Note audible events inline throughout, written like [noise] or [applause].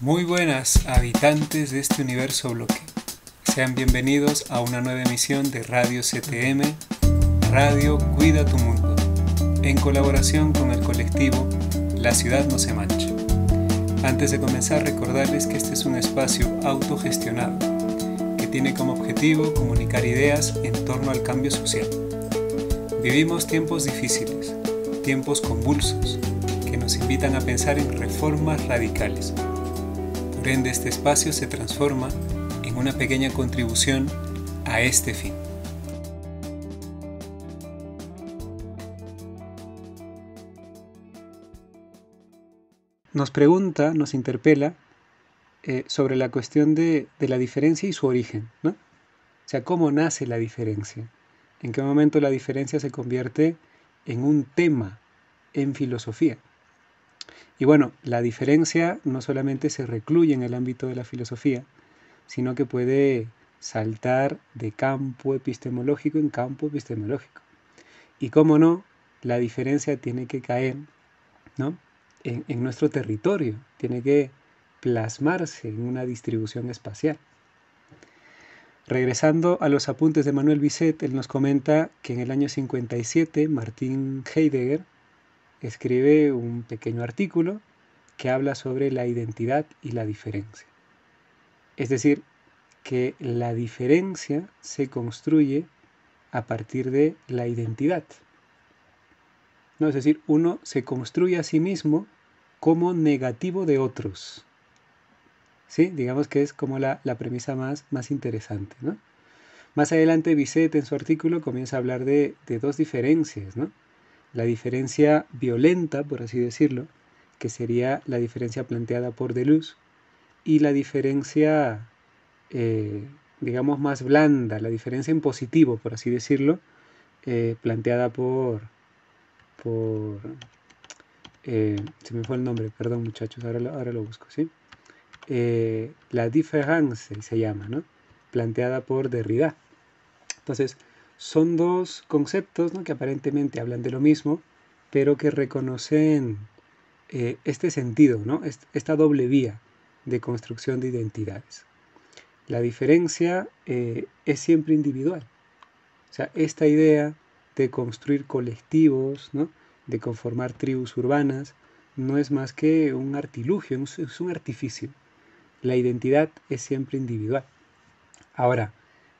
Muy buenas, habitantes de este universo bloque. Sean bienvenidos a una nueva emisión de Radio CTM, Radio Cuida tu Mundo, en colaboración con el colectivo La Ciudad No Se Mancha. Antes de comenzar, recordarles que este es un espacio autogestionado que tiene como objetivo comunicar ideas en torno al cambio social. Vivimos tiempos difíciles, tiempos convulsos, que nos invitan a pensar en reformas radicales de este espacio se transforma en una pequeña contribución a este fin. Nos pregunta, nos interpela eh, sobre la cuestión de, de, la diferencia y su origen, ¿no? O sea, ¿cómo nace la diferencia? ¿En qué momento la diferencia se convierte en un tema en filosofía? Y bueno, la diferencia no solamente se recluye en el ámbito de la filosofía, sino que puede saltar de campo epistemológico en campo epistemológico. Y cómo no, la diferencia tiene que caer ¿no? en, en nuestro territorio, tiene que plasmarse en una distribución espacial. Regresando a los apuntes de Manuel Bisset, él nos comenta que en el año 57 Martín Heidegger escribe un pequeño artículo que habla sobre la identidad y la diferencia. Es decir, que la diferencia se construye a partir de la identidad. No, es decir, uno se construye a sí mismo como negativo de otros. ¿Sí? Digamos que es como la, premisa más, más interesante. ¿no? Más adelante, Bisset en su artículo comienza a hablar de, de dos diferencias. ¿no? La diferencia violenta, por así decirlo, que sería la diferencia planteada por Deleuze, y la diferencia, eh, digamos, más blanda, la diferencia en positivo, por así decirlo, eh, planteada por... por eh, se me fue el nombre, perdón muchachos, ahora lo, ahora lo busco, ¿sí? la diferencia se llama, ¿no? Planteada por Derrida. Entonces, son dos conceptos que aparentemente hablan de lo mismo, pero que reconocen eh, este sentido, esta doble vía de construcción de identidades. La diferencia eh, es siempre individual. O sea, esta idea de construir colectivos, de conformar tribus urbanas, no es más que un artilugio, es un artificio. La identidad es siempre individual. Ahora,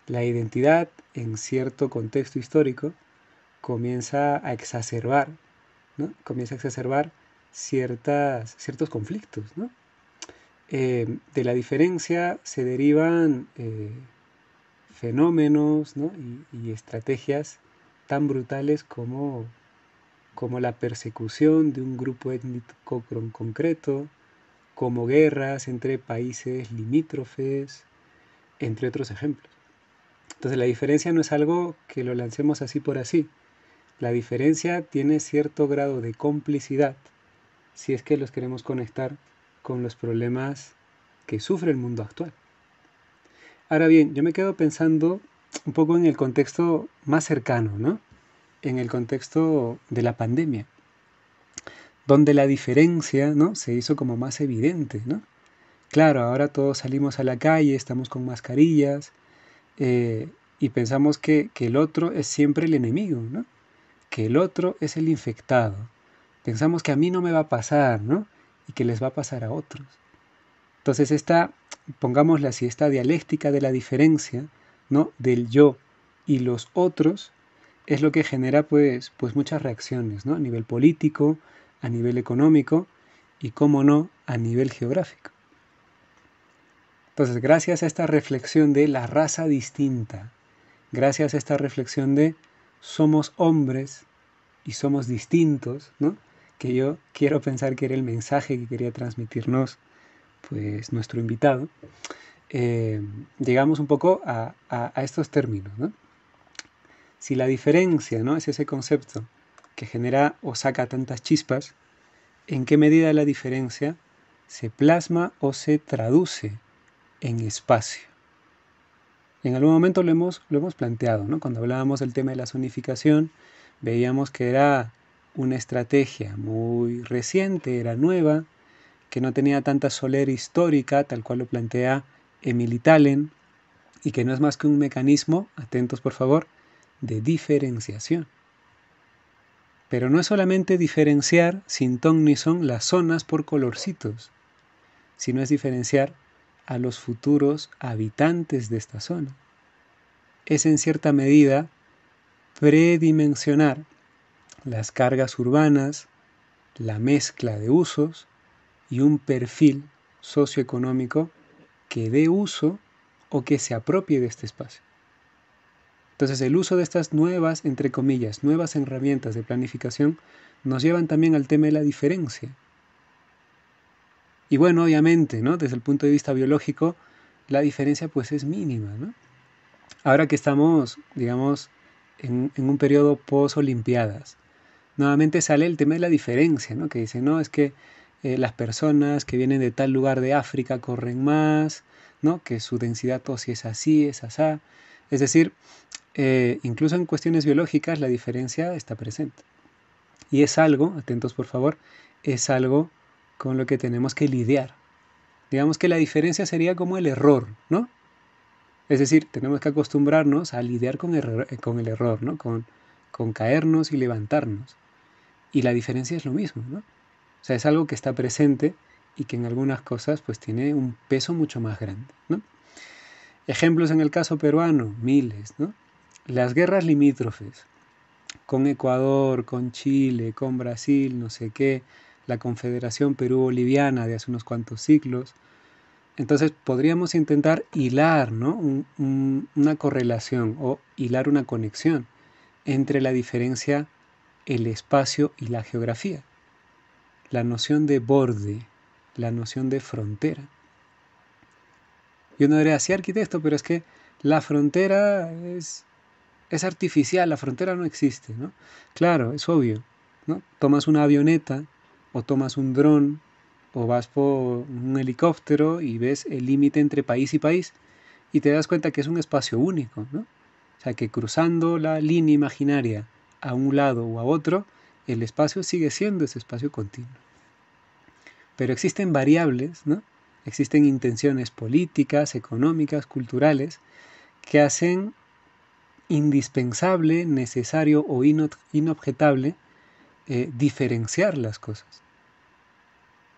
la identidad en cierto contexto histórico comienza a exacerbar, Comienza a exacerbar ciertas, ciertos conflictos, eh, de la diferencia se derivan eh, fenómenos y, estrategias tan brutales como, como la persecución de un grupo étnico concreto, como guerras entre países limítrofes, entre otros ejemplos. Entonces la diferencia no es algo que lo lancemos así por así. La diferencia tiene cierto grado de complicidad si es que los queremos conectar con los problemas que sufre el mundo actual. Ahora bien, yo me quedo pensando un poco en el contexto más cercano, ¿no? En el contexto de la pandemia, donde la diferencia, ¿no? Se hizo como más evidente, ¿no? Claro, ahora todos salimos a la calle, estamos con mascarillas, eh, y pensamos que, el otro es siempre el enemigo, que el otro es el infectado. Pensamos que a mí no me va a pasar ¿no? y que les va a pasar a otros. Entonces esta, pongámosle así, esta dialéctica de la diferencia, ¿no? del yo y los otros, es lo que genera pues, pues muchas reacciones ¿no? a nivel político, a nivel económico y, cómo no, a nivel geográfico. Entonces, gracias a esta reflexión de la raza distinta, gracias a esta reflexión de somos hombres y somos distintos, que yo quiero pensar que era el mensaje que quería transmitirnos pues, nuestro invitado, eh, llegamos un poco a, estos términos. Si la diferencia ¿no? es ese concepto que genera o saca tantas chispas, ¿en qué medida la diferencia se plasma o se traduce en espacio. En algún momento lo hemos, lo hemos planteado, ¿no? Cuando hablábamos del tema de la zonificación, veíamos que era una estrategia muy reciente, era nueva, que no tenía tanta soler histórica, tal cual lo plantea Emily Talen, y que no es más que un mecanismo, atentos por favor, de diferenciación. Pero no es solamente diferenciar sin ton ni son las zonas por colorcitos, sino es diferenciar a los futuros habitantes de esta zona. Es en cierta medida predimensionar las cargas urbanas, la mezcla de usos y un perfil socioeconómico que dé uso o que se apropie de este espacio. Entonces el uso de estas nuevas, entre comillas, nuevas herramientas de planificación nos llevan también al tema de la diferencia, y bueno, obviamente, ¿no? Desde el punto de vista biológico, la diferencia pues es mínima, Ahora que estamos, digamos, en, un periodo post-olimpiadas, nuevamente sale el tema de la diferencia, ¿no? Que dice, no, es que eh, las personas que vienen de tal lugar de África corren más, ¿no? Que su densidad ósea es así, es asá. Es decir, eh, incluso en cuestiones biológicas la diferencia está presente. Y es algo, atentos por favor, es algo con lo que tenemos que lidiar. Digamos que la diferencia sería como el error, ¿no? Es decir, tenemos que acostumbrarnos a lidiar eh, con, el error, ¿no? Con, con caernos y levantarnos. Y la diferencia es lo mismo, ¿no? O sea, es algo que está presente y que en algunas cosas pues tiene un peso mucho más grande, ¿no? Ejemplos en el caso peruano, miles, ¿no? Las guerras limítrofes con Ecuador, con Chile, con Brasil, no sé qué, la Confederación Perú-Boliviana de hace unos cuantos siglos. Entonces podríamos intentar hilar ¿no? una correlación o hilar una conexión entre la diferencia, el espacio y la geografía. La noción de borde, la noción de frontera. Yo no diría así arquitecto, pero es que la frontera es, es artificial, la frontera no existe, ¿no? Claro, es obvio, ¿no? Tomas una avioneta o tomas un dron, o vas por un helicóptero y ves el límite entre país y país, y te das cuenta que es un espacio único, ¿no? O sea, que cruzando la línea imaginaria a un lado o a otro, el espacio sigue siendo ese espacio continuo. Pero existen variables, Existen intenciones políticas, económicas, culturales, que hacen indispensable, necesario o inobjetable eh, diferenciar las cosas.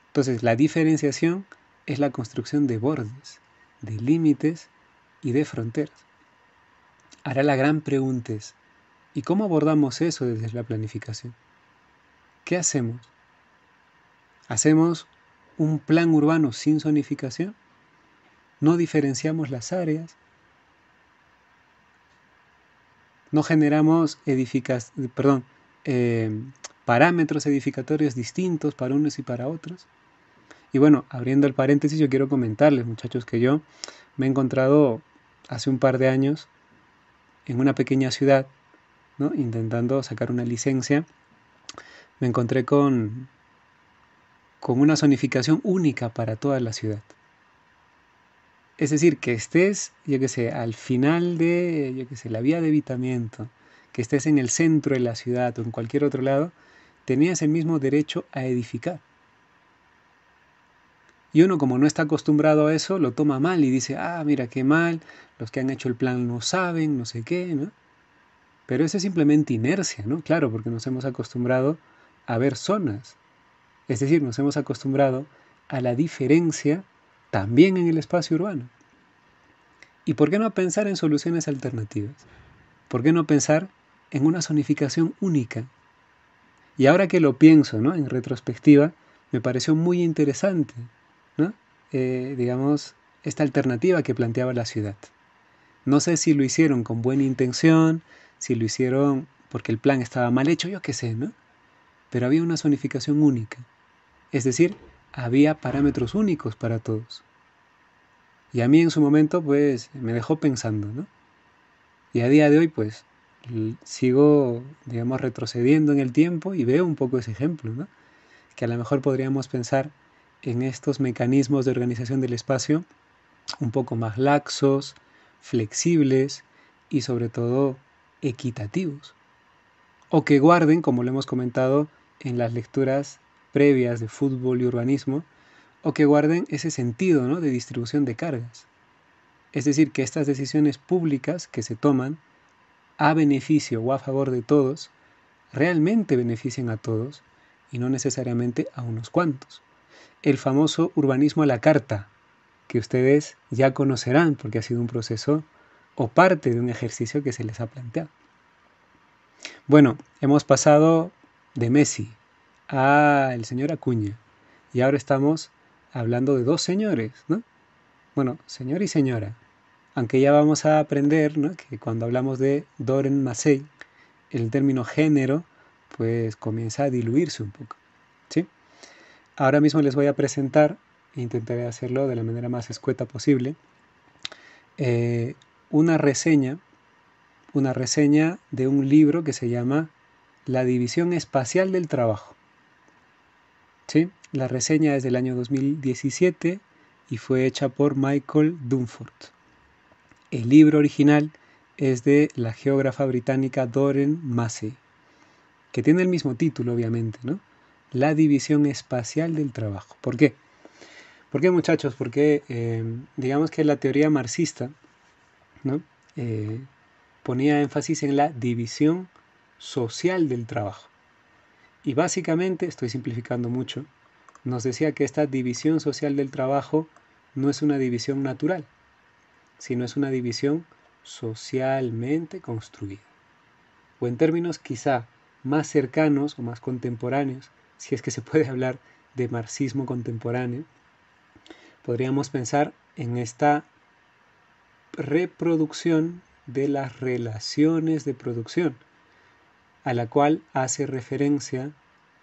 Entonces, la diferenciación es la construcción de bordes, de límites y de fronteras. Ahora la gran pregunta es, ¿y cómo abordamos eso desde la planificación? ¿Qué hacemos? ¿Hacemos un plan urbano sin zonificación? ¿No diferenciamos las áreas? ¿No generamos edificas, perdón, eh, parámetros edificatorios distintos para unos y para otros. Y bueno, abriendo el paréntesis, yo quiero comentarles, muchachos, que yo me he encontrado hace un par de años en una pequeña ciudad, ¿no? intentando sacar una licencia, me encontré con, con una zonificación única para toda la ciudad. Es decir, que estés, yo qué sé, al final de, yo qué sé, la vía de evitamiento, que estés en el centro de la ciudad o en cualquier otro lado, tenías el mismo derecho a edificar. Y uno como no está acostumbrado a eso, lo toma mal y dice, ah, mira qué mal, los que han hecho el plan no saben, no sé qué, ¿no? Pero eso es simplemente inercia, ¿no? Claro, porque nos hemos acostumbrado a ver zonas. Es decir, nos hemos acostumbrado a la diferencia también en el espacio urbano. ¿Y por qué no pensar en soluciones alternativas? ¿Por qué no pensar en una zonificación única y ahora que lo pienso, ¿no? En retrospectiva, me pareció muy interesante, ¿no? Eh, digamos, esta alternativa que planteaba la ciudad. No sé si lo hicieron con buena intención, si lo hicieron porque el plan estaba mal hecho, yo qué sé, ¿no? Pero había una zonificación única. Es decir, había parámetros únicos para todos. Y a mí en su momento, pues, me dejó pensando, ¿no? Y a día de hoy, pues, sigo, digamos, retrocediendo en el tiempo y veo un poco ese ejemplo, que a lo mejor podríamos pensar en estos mecanismos de organización del espacio un poco más laxos, flexibles y sobre todo equitativos. O que guarden, como lo hemos comentado en las lecturas previas de fútbol y urbanismo, o que guarden ese sentido ¿no? de distribución de cargas. Es decir, que estas decisiones públicas que se toman a beneficio o a favor de todos realmente beneficien a todos y no necesariamente a unos cuantos. El famoso urbanismo a la carta, que ustedes ya conocerán porque ha sido un proceso o parte de un ejercicio que se les ha planteado. Bueno, hemos pasado de Messi a el señor Acuña y ahora estamos hablando de dos señores, ¿no? Bueno, señor y señora aunque ya vamos a aprender que cuando hablamos de Doren Masei, el término género pues comienza a diluirse un poco. ¿sí? Ahora mismo les voy a presentar, e intentaré hacerlo de la manera más escueta posible, eh, una reseña, una reseña de un libro que se llama La División Espacial del Trabajo. ¿Sí? La reseña es del año 2017 y fue hecha por Michael Dunford. El libro original es de la geógrafa británica Doreen Massey, que tiene el mismo título, obviamente, ¿no? La división espacial del trabajo. ¿Por qué? ¿Por qué, muchachos? Porque eh, digamos que la teoría marxista ¿no? Eh, ponía énfasis en la división social del trabajo. Y básicamente, estoy simplificando mucho, nos decía que esta división social del trabajo no es una división natural, sino es una división socialmente construida. O en términos quizá más cercanos o más contemporáneos, si es que se puede [laughs] hablar de marxismo contemporáneo, podríamos pensar en esta reproducción de las relaciones de producción, a la cual hace referencia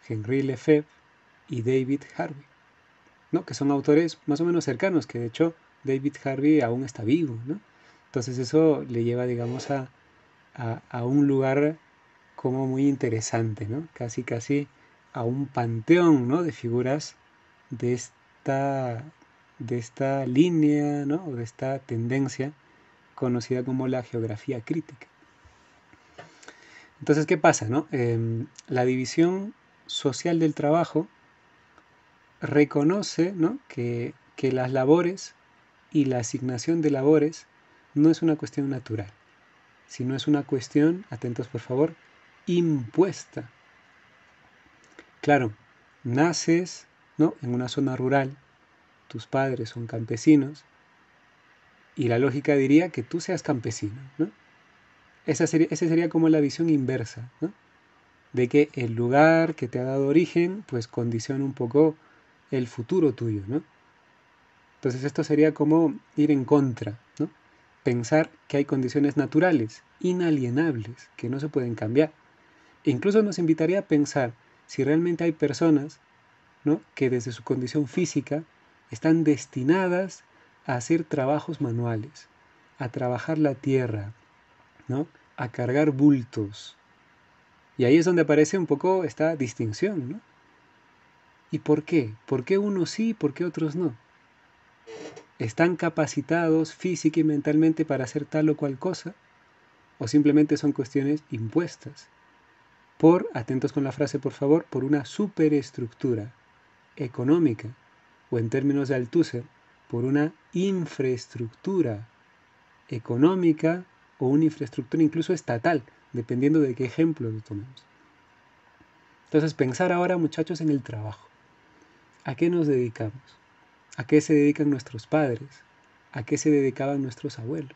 Henry Lefebvre y David Harvey, ¿no? que son autores más o menos cercanos, que de hecho David Harvey aún está vivo, ¿no? Entonces eso le lleva, digamos, a, un lugar como muy interesante, ¿no? Casi, casi a un panteón, ¿no? De figuras de esta, de esta línea, ¿no? O de esta tendencia conocida como la geografía crítica. Entonces, ¿qué pasa? No? Em, la división social del trabajo reconoce ¿no? que, que, las labores y la asignación de labores no es una cuestión natural, sino es una cuestión, atentos por favor, impuesta. Claro, naces ¿no? en una zona rural, tus padres son campesinos, y la lógica diría que tú seas campesino. ¿no? Esa, sería, sería como la visión inversa, de que el lugar que te ha dado origen pues condiciona un poco el futuro tuyo. ¿no? Entonces esto sería como ir en contra, Pensar que hay condiciones naturales, inalienables, que no se pueden cambiar. E incluso nos invitaría a pensar si realmente hay personas que desde su condición física están destinadas a hacer trabajos manuales, a trabajar la tierra, ¿no? a cargar bultos. Y ahí es donde aparece un poco esta distinción. ¿Y por qué? ¿Por qué unos sí y por qué otros no? ¿Están capacitados física y mentalmente para hacer tal o cual cosa? ¿O simplemente son cuestiones impuestas? Por, atentos con la frase por favor, por una superestructura económica, o en términos de Althusser, por una infraestructura económica o una infraestructura incluso estatal, dependiendo de qué ejemplo lo tomemos. Entonces, pensar ahora, muchachos, en el trabajo. ¿A qué nos dedicamos? ¿A qué se dedican nuestros padres? ¿A qué se dedicaban nuestros abuelos?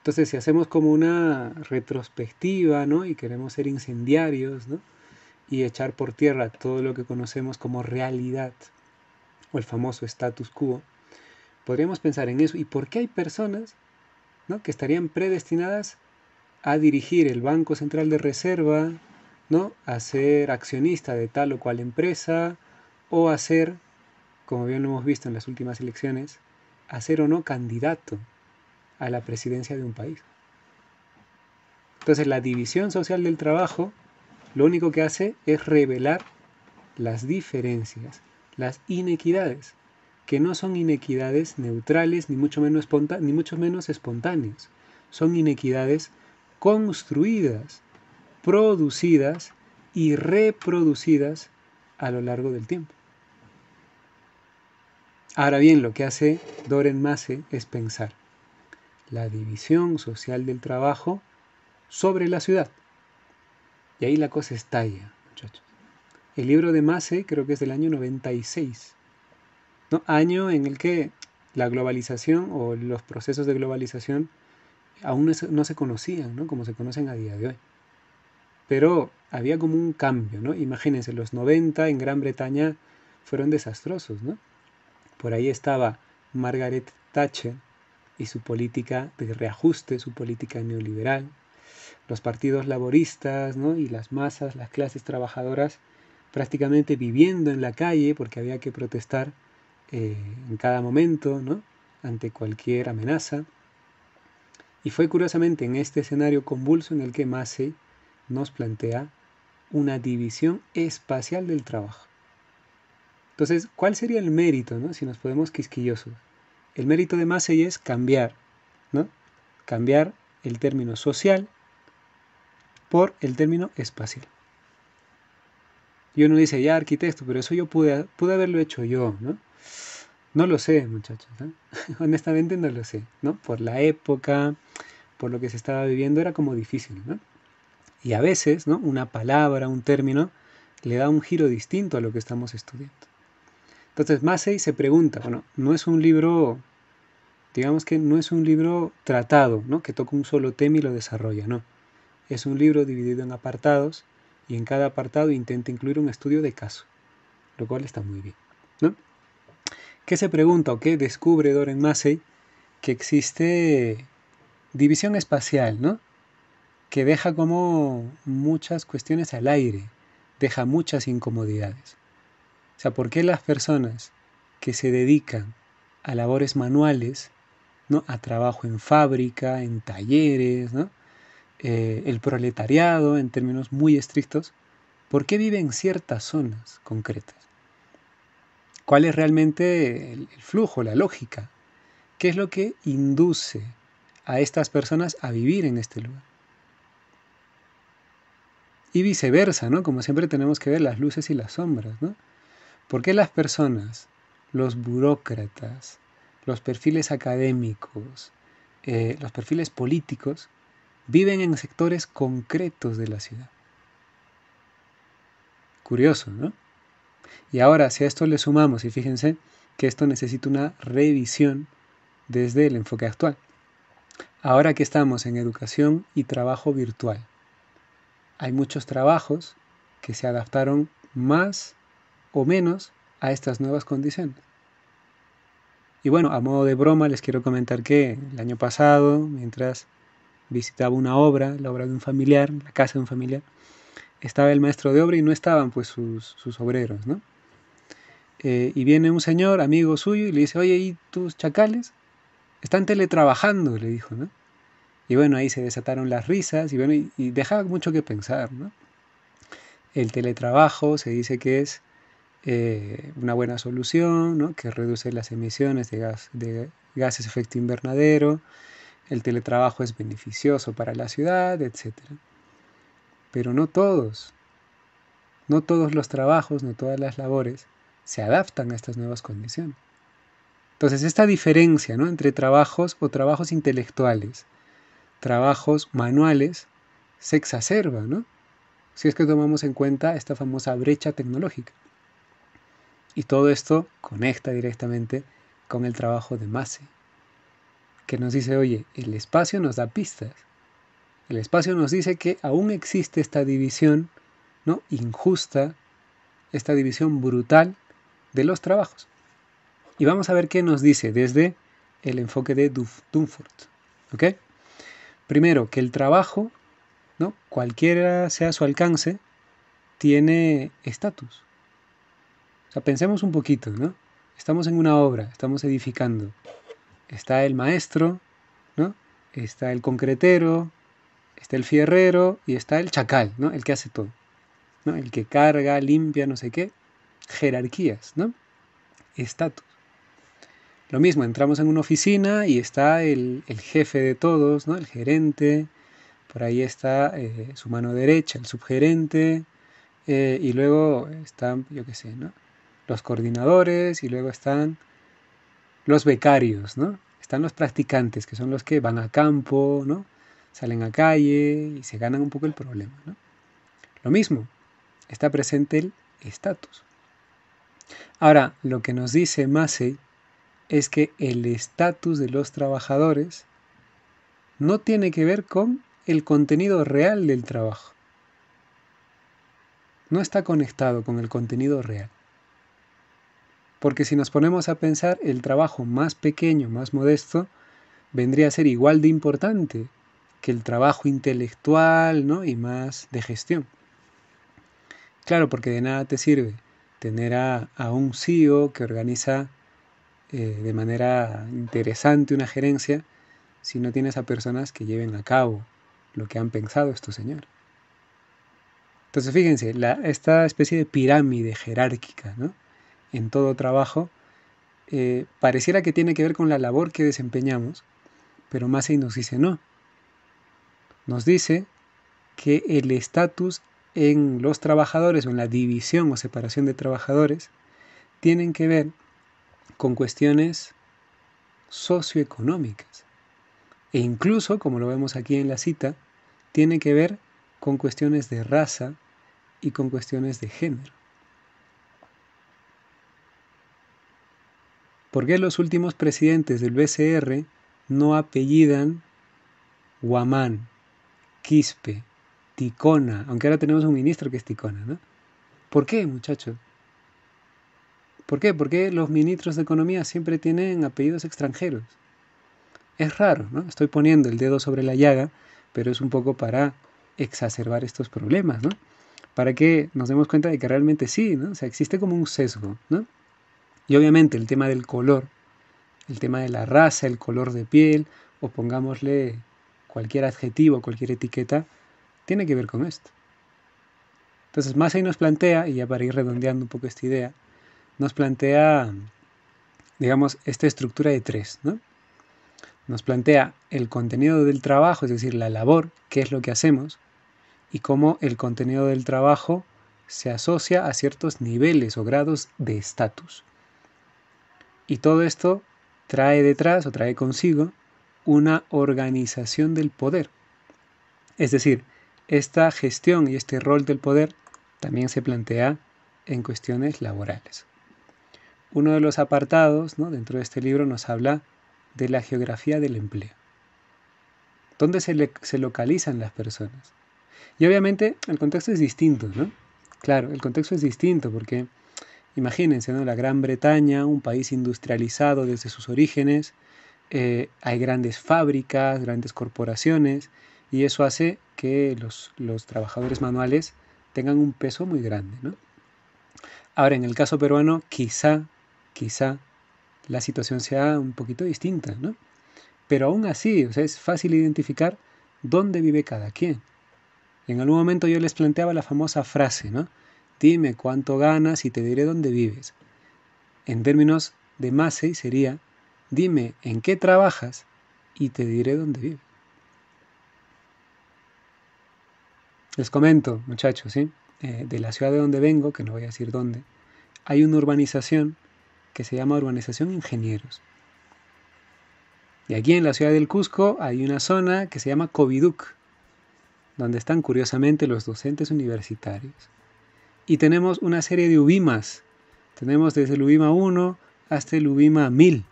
Entonces, si hacemos como una retrospectiva, ¿no? Y queremos ser incendiarios, ¿no? Y echar por tierra todo lo que conocemos como realidad o el famoso status quo, podríamos pensar en eso. ¿Y por qué hay personas ¿no? que estarían predestinadas a dirigir el Banco Central de Reserva, ¿no? a ser accionista de tal o cual empresa o a ser como bien lo hemos visto en las últimas elecciones, hacer o no candidato a la presidencia de un país. Entonces la división social del trabajo lo único que hace es revelar las diferencias, las inequidades, que no son inequidades neutrales ni mucho menos, ni mucho menos espontáneas, son inequidades construidas, producidas y reproducidas a lo largo del tiempo. Ahora bien, lo que hace Doren Masse es pensar la división social del trabajo sobre la ciudad. Y ahí la cosa estalla, muchachos. El libro de Masse creo que es del año 96, ¿no? año en el que la globalización o los procesos de globalización aún no se, conocían, como se conocen a día de hoy. Pero había como un cambio, ¿no? Imagínense, los 90 en Gran Bretaña fueron desastrosos, ¿no? Por ahí estaba Margaret Thatcher y su política de reajuste, su política neoliberal, los partidos laboristas y las masas, las clases trabajadoras, prácticamente viviendo en la calle porque había que protestar eh, en cada momento ante cualquier amenaza. Y fue curiosamente en este escenario convulso en el que Massey nos plantea una división espacial del trabajo. Entonces, ¿cuál sería el mérito, si nos podemos quisquillosos? El mérito de Massey es cambiar, ¿no? Cambiar el término social por el término espacial. Y uno dice, ya arquitecto, pero eso yo pude, haberlo hecho yo, ¿no? No lo sé, muchachos, [laughs] honestamente no lo sé, ¿no? Por la época, por lo que se estaba viviendo, era como difícil, Y a veces, ¿no? Una palabra, un término, le da un giro distinto a lo que estamos estudiando. Entonces Massey se pregunta, bueno, no es un libro, digamos que no es un libro tratado, ¿no? que toca un solo tema y lo desarrolla, no. Es un libro dividido en apartados y en cada apartado intenta incluir un estudio de caso, lo cual está muy bien. ¿no? ¿Qué se pregunta o qué descubre Doren Massey? Que existe división espacial, ¿no? que deja como muchas cuestiones al aire, deja muchas incomodidades sea, ¿por qué las personas que se dedican a labores manuales, ¿no? a trabajo en fábrica, en talleres, eh, el proletariado en términos muy estrictos, ¿por qué viven en ciertas zonas concretas? ¿Cuál es realmente el, el flujo, la lógica? ¿Qué es lo que induce a estas personas a vivir en este lugar? Y viceversa, ¿no? Como siempre tenemos que ver las luces y las sombras, ¿no? ¿Por qué las personas, los burócratas, los perfiles académicos, eh, los perfiles políticos, viven en sectores concretos de la ciudad? Curioso, ¿no? Y ahora, si a esto le sumamos, y fíjense que esto necesita una revisión desde el enfoque actual. Ahora que estamos en educación y trabajo virtual, hay muchos trabajos que se adaptaron más o menos a estas nuevas condiciones. Y bueno, a modo de broma les quiero comentar que el año pasado, mientras visitaba una obra, la obra de un familiar, la casa de un familiar, estaba el maestro de obra y no estaban pues sus, obreros, ¿no? Eh, y viene un señor, amigo suyo, y le dice, oye, ¿y tus chacales? Están teletrabajando, le dijo, ¿no? Y bueno, ahí se desataron las risas y, bueno, y, y dejaba mucho que pensar, ¿no? El teletrabajo se dice que es eh, una buena solución que reduce las emisiones de, gases de efecto invernadero, el teletrabajo es beneficioso para la ciudad, etc. Pero no todos, no todos los trabajos, no todas las labores se adaptan a estas nuevas condiciones. Entonces, esta diferencia ¿no? entre trabajos o trabajos intelectuales, trabajos manuales, se exacerba, si es que tomamos en cuenta esta famosa brecha tecnológica. Y todo esto conecta directamente con el trabajo de Mase, que nos dice, oye, el espacio nos da pistas. El espacio nos dice que aún existe esta división, ¿no? Injusta, esta división brutal de los trabajos. Y vamos a ver qué nos dice desde el enfoque de Dunford. ¿Ok? Primero, que el trabajo, ¿no? Cualquiera sea su alcance, tiene estatus. O sea, pensemos un poquito, ¿no? Estamos en una obra, estamos edificando. Está el maestro, ¿no? Está el concretero, está el fierrero y está el chacal, ¿no? El que hace todo. ¿no? El que carga, limpia, no sé qué. Jerarquías, ¿no? Estatus. Lo mismo, entramos en una oficina y está el, jefe de todos, ¿no? El gerente. Por ahí está eh, su mano derecha, el subgerente. Eh, y luego está, yo qué sé, ¿no? los coordinadores y luego están los becarios, ¿no? Están los practicantes, que son los que van a campo, ¿no? Salen a calle y se ganan un poco el problema, Lo mismo, está presente el estatus. Ahora, lo que nos dice Massey es que el estatus de los trabajadores no tiene que ver con el contenido real del trabajo. No está conectado con el contenido real. Porque si nos ponemos a pensar, el trabajo más pequeño, más modesto, vendría a ser igual de importante que el trabajo intelectual ¿no? y más de gestión. Claro, porque de nada te sirve tener a, un CEO que organiza eh, de manera interesante una gerencia si no tienes a personas que lleven a cabo lo que han pensado estos señores. Entonces fíjense, esta especie de pirámide jerárquica, ¿no? en todo trabajo, eh, pareciera que tiene que ver con la labor que desempeñamos, pero Massey nos dice no. Nos dice que el estatus en los trabajadores o en la división o separación de trabajadores tienen que ver con cuestiones socioeconómicas e incluso, como lo vemos aquí en la cita, tiene que ver con cuestiones de raza y con cuestiones de género. ¿Por qué los últimos presidentes del BCR no apellidan Guamán, Quispe, Ticona? Aunque ahora tenemos un ministro que es Ticona, ¿no? ¿Por qué, muchachos? ¿Por qué? Porque los ministros de Economía siempre tienen apellidos extranjeros. Es raro, ¿no? Estoy poniendo el dedo sobre la llaga, pero es un poco para exacerbar estos problemas, ¿no? Para que nos demos cuenta de que realmente sí, ¿no? O sea, existe como un sesgo, ¿no? Y obviamente el tema del color, el tema de la raza, el color de piel, o pongámosle cualquier adjetivo, cualquier etiqueta, tiene que ver con esto. Entonces ahí nos plantea, y ya para ir redondeando un poco esta idea, nos plantea, digamos, esta estructura de tres, Nos plantea el contenido del trabajo, es decir, la labor, qué es lo que hacemos, y cómo el contenido del trabajo se asocia a ciertos niveles o grados de estatus. Y todo esto trae detrás o trae consigo una organización del poder. Es decir, esta gestión y este rol del poder también se plantea en cuestiones laborales. Uno de los apartados dentro de este libro nos habla de la geografía del empleo. ¿Dónde se, se localizan las personas? Y obviamente el contexto es distinto, ¿no? Claro, el contexto es distinto porque Imagínense, ¿no? La Gran Bretaña, un país industrializado desde sus orígenes, eh, hay grandes fábricas, grandes corporaciones, y eso hace que los, trabajadores manuales tengan un peso muy grande, ¿no? Ahora, en el caso peruano, quizá, quizá la situación sea un poquito distinta, ¿no? Pero aún así, es fácil identificar dónde vive cada quien. En algún momento yo les planteaba la famosa frase, ¿no? Dime cuánto ganas y te diré dónde vives. En términos de y sería, dime en qué trabajas y te diré dónde vives. Les comento, muchachos, ¿sí? Eh, de la ciudad de donde vengo, que no voy a decir dónde, hay una urbanización que se llama Urbanización Ingenieros. Y aquí en la ciudad del Cusco hay una zona que se llama Coviduc, donde están curiosamente los docentes universitarios y tenemos una serie de ubimas. Tenemos desde el ubima 1 hasta el ubima 1000.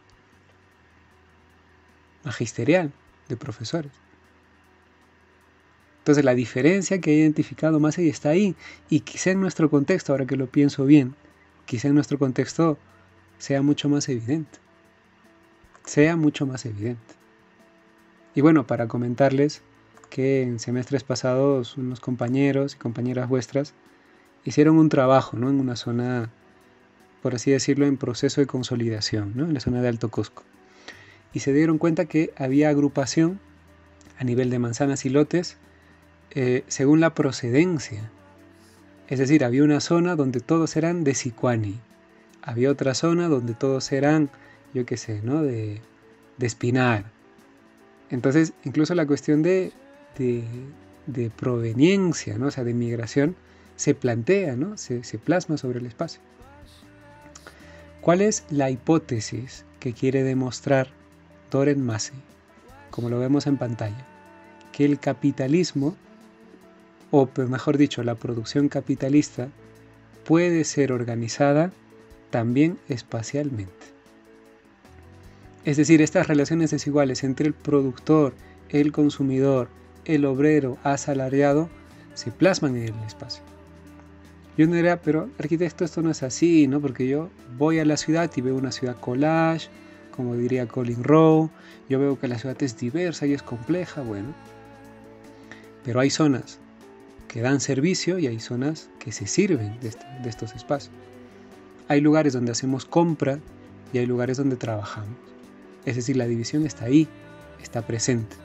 Magisterial, de profesores. Entonces la diferencia que he identificado más ahí está ahí. Y quizá en nuestro contexto, ahora que lo pienso bien, quizá en nuestro contexto sea mucho más evidente. Sea mucho más evidente. Y bueno, para comentarles que en semestres pasados unos compañeros y compañeras vuestras hicieron un trabajo ¿no? en una zona, por así decirlo, en proceso de consolidación, en la zona de Alto Cusco. Y se dieron cuenta que había agrupación a nivel de manzanas y lotes eh, según la procedencia. Es decir, había una zona donde todos eran de Sicuani, había otra zona donde todos eran, yo qué sé, ¿no? de, de Espinar. Entonces, incluso la cuestión de, proveniencia, ¿no? o sea, de migración, se plantea, ¿no? se, plasma sobre el espacio. ¿Cuál es la hipótesis que quiere demostrar Doren Massey, como lo vemos en pantalla? Que el capitalismo, o pues, mejor dicho, la producción capitalista, puede ser organizada también espacialmente. Es decir, estas relaciones desiguales entre el productor, el consumidor, el obrero asalariado se plasman en el espacio yo no era, pero arquitecto, esto no es así, ¿no? Porque yo voy a la ciudad y veo una ciudad collage, como diría Colin Rowe, yo veo que la ciudad es diversa y es compleja, bueno. Pero hay zonas que dan servicio y hay zonas que se sirven de, estos espacios. Hay lugares donde hacemos compra y hay lugares donde trabajamos. Es decir, la división está ahí, está presente.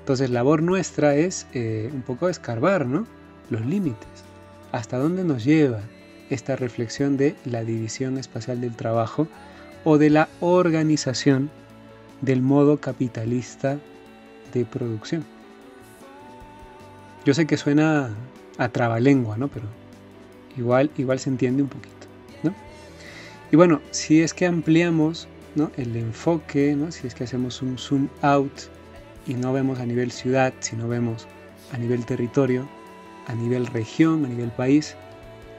Entonces, labor nuestra es eh, un poco escarbar, ¿no? Los límites. ¿Hasta dónde nos lleva esta reflexión de la división espacial del trabajo o de la organización del modo capitalista de producción? Yo sé que suena a trabalengua, ¿no? Pero igual, igual se entiende un poquito, Y bueno, si es que ampliamos el enfoque, si es que hacemos un zoom out y no vemos a nivel ciudad, sino vemos a nivel territorio, a nivel región, a nivel país,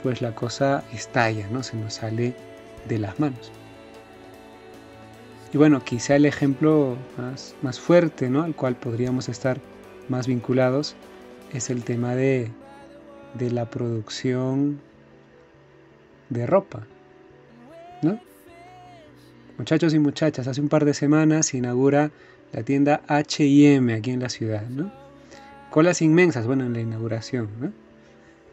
pues la cosa estalla, ¿no? Se nos sale de las manos. Y bueno, quizá el ejemplo más, fuerte, ¿no? Al cual podríamos estar más vinculados es el tema de, de la producción de ropa, ¿no? Muchachos y muchachas, hace un par de semanas se inaugura la tienda HM aquí en la ciudad, ¿no? colas inmensas, bueno, en la inauguración, ¿no?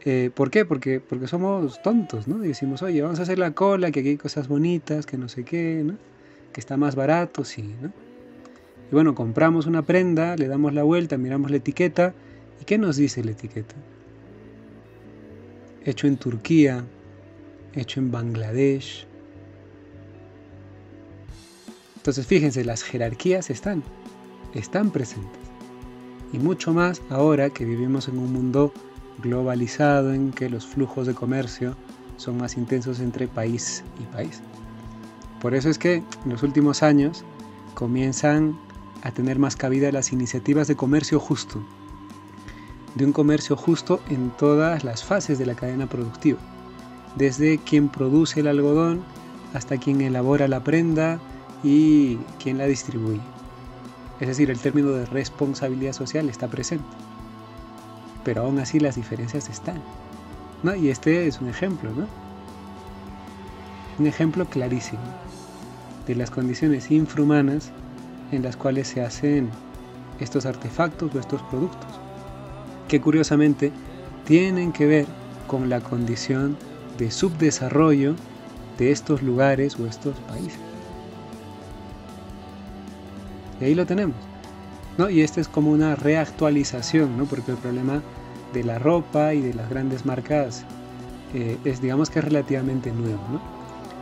Eh, ¿Por qué? Porque, porque somos tontos, ¿no? decimos, oye, vamos a hacer la cola, que aquí hay cosas bonitas, que no sé qué, ¿no? Que está más barato, sí, ¿no? Y bueno, compramos una prenda, le damos la vuelta, miramos la etiqueta. ¿Y qué nos dice la etiqueta? Hecho en Turquía, hecho en Bangladesh. Entonces fíjense, las jerarquías están, están presentes y mucho más ahora que vivimos en un mundo globalizado en que los flujos de comercio son más intensos entre país y país. Por eso es que en los últimos años comienzan a tener más cabida las iniciativas de comercio justo, de un comercio justo en todas las fases de la cadena productiva, desde quien produce el algodón hasta quien elabora la prenda y quien la distribuye. Es decir, el término de responsabilidad social está presente. Pero aún así las diferencias están. ¿no? Y este es un ejemplo, ¿no? Un ejemplo clarísimo de las condiciones infrahumanas en las cuales se hacen estos artefactos o estos productos, que curiosamente tienen que ver con la condición de subdesarrollo de estos lugares o estos países. Y ahí lo tenemos. ¿no? Y esta es como una reactualización, ¿no? porque el problema de la ropa y de las grandes marcas eh, es, digamos que es relativamente nuevo.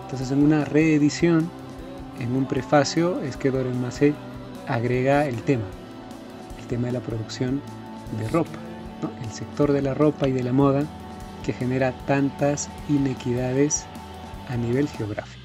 Entonces en una reedición, en un prefacio, es que Doren Massey agrega el tema, el tema de la producción de ropa, el sector de la ropa y de la moda que genera tantas inequidades a nivel geográfico.